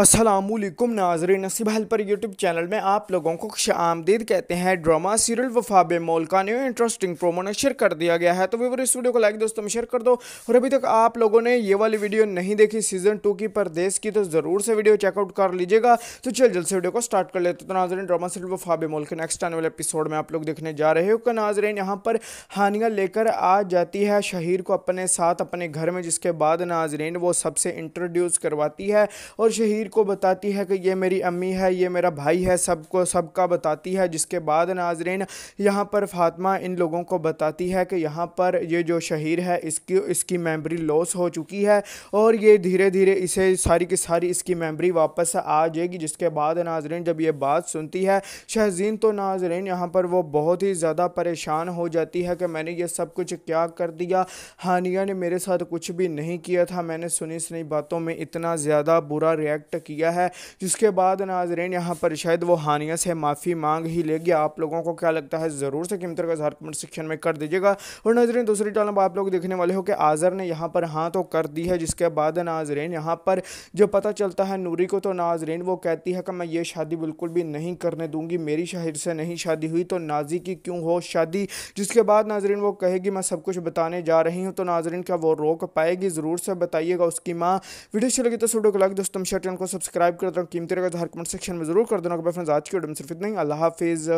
असलकुम नाजरीन नसीब हेल्पर यूट्यूब चैनल में आप लोगों को खुश आमदीद कहते हैं ड्रामा सीरियल वफाब मोल का न्यू इंटरेस्टिंग प्रोमो ने शेयर कर दिया गया है तो वीवर इस वीडियो को लाइक दोस्तों में शेयर कर दो और अभी तक आप लोगों ने ये वाली वीडियो नहीं देखी सीजन टू की परदेश की तो ज़रूर से वीडियो चेकआउट कर लीजिएगा तो चल जल्द से वीडियो को स्टार्ट कर लेते तो नाजरन ड्रामा सीरियल वफाब मोल के नेक्स्ट आने वाले अपिसोड में आप लोग देखने जा रहे हो कि नाजरेन यहाँ पर हानिया लेकर आ जाती है शहीर को अपने साथ अपने घर में जिसके बाद नाजरीन वो सबसे इंट्रोड्यूस करवाती है और शहीर तकदीर को बताती है कि ये मेरी अम्मी है ये मेरा भाई है सबको सबका बताती है जिसके बाद नाजरीन यहाँ पर फातमा इन लोगों को बताती है कि यहाँ पर ये जो शहीर है इसकी इसकी मेमरी लॉस हो चुकी है और ये धीरे धीरे इसे सारी की सारी इसकी मेमरी वापस आ जाएगी जिसके बाद नाजरीन जब ये बात सुनती है शहजीन तो नाजरेन यहाँ पर वो बहुत ही ज़्यादा परेशान हो जाती है कि मैंने ये सब कुछ क्या कर दिया हानिया ने मेरे साथ कुछ भी नहीं किया था मैंने सुनी सुनी बातों में इतना ज़्यादा बुरा रिएक्ट एक्ट किया है जिसके बाद नाजरेन यहाँ पर शायद वो हानिया से माफ़ी मांग ही लेगी आप लोगों को क्या लगता है ज़रूर से कीमतर का इजहार कमेंट सेक्शन में कर दीजिएगा और नाजरेन दूसरी टॉलम आप लोग देखने वाले हो कि आज़र ने यहाँ पर हाँ तो कर दी है जिसके बाद नाजरेन यहाँ पर जो पता चलता है नूरी को तो नाजरेन वो कहती है कि मैं ये शादी बिल्कुल भी नहीं करने दूँगी मेरी शाहिर से नहीं शादी हुई तो नाजी की क्यों हो शादी जिसके बाद नाजरीन वो कहेगी मैं सब कुछ बताने जा रही हूँ तो नाजरीन क्या वो रोक पाएगी ज़रूर से बताइएगा उसकी माँ वीडियो अच्छी लगी तो सूडो को लाइक दोस्तों शेयर को सब्सक्राइब कर देना कीमती रहेगा तो हर कमेंट सेक्शन में जरूर कर देना फ्रेंड्स आज की वीडियो में सिर्फ इतना ही अल्लाह हाफिज़